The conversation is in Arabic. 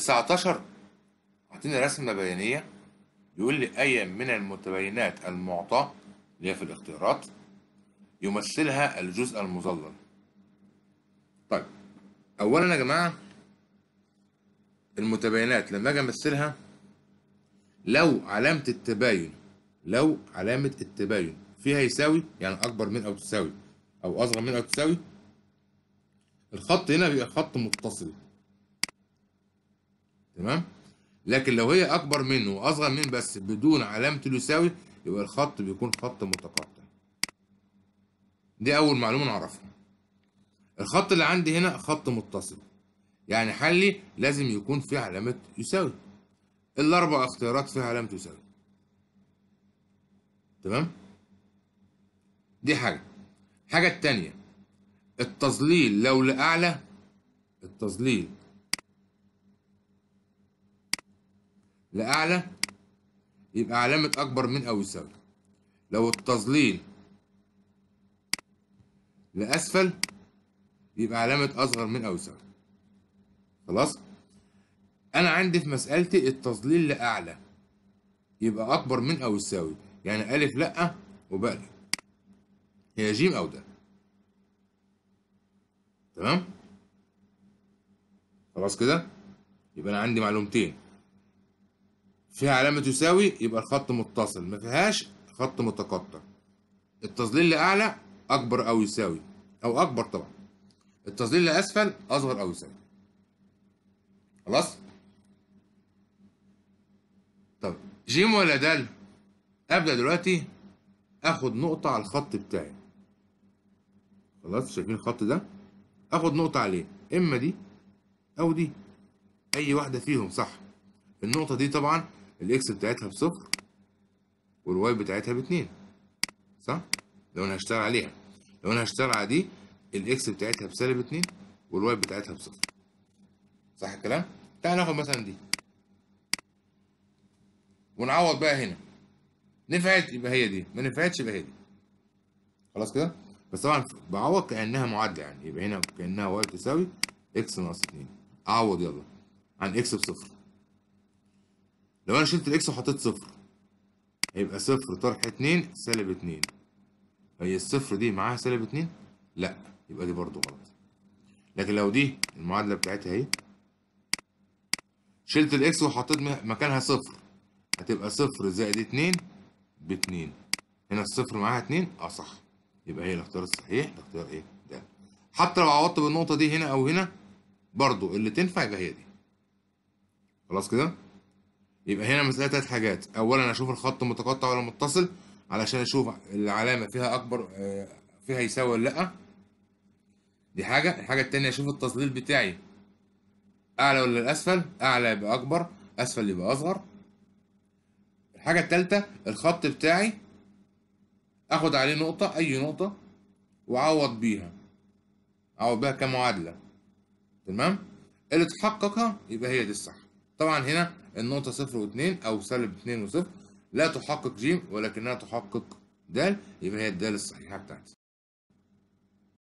19 اعطيني رسمة بيانية بيقول لي أي من المتبينات المعطاة اللي هي في الاختيارات يمثلها الجزء المظلل طيب أولا يا جماعة المتباينات لما أجي أمثلها لو علامة التباين لو علامة التباين فيها يساوي يعني أكبر من أو تساوي أو أصغر من أو تساوي الخط هنا بيبقى خط متصل تمام لكن لو هي اكبر منه واصغر منه بس بدون علامه اليساوي يبقى الخط بيكون خط متقطع دي اول معلومه نعرفها الخط اللي عندي هنا خط متصل يعني حلي لازم يكون فيه علامه يساوي الاربع اختيارات فيها علامه يساوي تمام دي حاجه الحاجه الثانيه التظليل لو لاعلى التظليل لأعلى يبقى علامة أكبر من أو يساوي لو التظليل لأسفل يبقى علامة أصغر من أو يساوي خلاص أنا عندي في مسألتي التظليل لأعلى يبقى أكبر من أو يساوي يعني أ لأ وباء لأ هي جيم أو ده تمام خلاص كده يبقى أنا عندي معلومتين فيها علامة تساوي يبقى الخط متصل ما فيهاش خط متقطع التظليل لأعلى أكبر أو يساوي أو أكبر طبعا التظليل لأسفل أصغر أو يساوي خلاص طب جيم ولا دال أبدأ دلوقتي آخد نقطة على الخط بتاعي خلاص شايفين الخط ده آخد نقطة عليه إما دي أو دي أي واحدة فيهم صح النقطة دي طبعا الاكس بتاعتها بصفر والواي بتاعتها باتنين صح؟ لو انا هشتغل عليها لو انا هشتغل على دي الاكس بتاعتها بسالب اتنين والواي بتاعتها بصفر صح الكلام؟ تعال ناخد مثلا دي ونعوض بقى هنا نفعت يبقى هي دي ما نفعتش يبقى هي دي خلاص كده؟ بس طبعا بعوض كأنها معادلة يعني يبقى هنا كأنها واي تساوي اكس ناقص اتنين اعوض يلا عن اكس بصفر لو انا شلت الاكس وحطيت صفر هيبقى صفر طرح اتنين سالب اتنين هي الصفر دي معاها سالب اتنين؟ لا يبقى دي برضو غلط لكن لو دي المعادلة بتاعتها اهي شلت الاكس وحطيت مكانها صفر هتبقى صفر زائد اتنين باتنين هنا الصفر معاها اتنين اه صح يبقى هي الاختيار الصحيح الاختيار ايه؟ ده حتى لو عوضت بالنقطة دي هنا أو هنا برضو اللي تنفع يبقى هي دي خلاص كده؟ يبقى هنا مسألة تلات حاجات أولا أشوف الخط متقطع ولا متصل علشان أشوف العلامة فيها أكبر آه، فيها يساوي ولا لأ دي حاجة الحاجة التانية أشوف التظليل بتاعي أعلى ولا لأسفل أعلى يبقى أكبر أسفل يبقى أصغر الحاجة التالتة الخط بتاعي اخد عليه نقطة اي نقطة واعوض بيها اعوض بيها كمعادلة تمام اللي تحققها يبقى هي دي الصح طبعا هنا النقطة صفر واتنين أو سالب اتنين وصفر لا تحقق ج ولكنها تحقق د يبقى هي الدال الصحيحة بتاعتي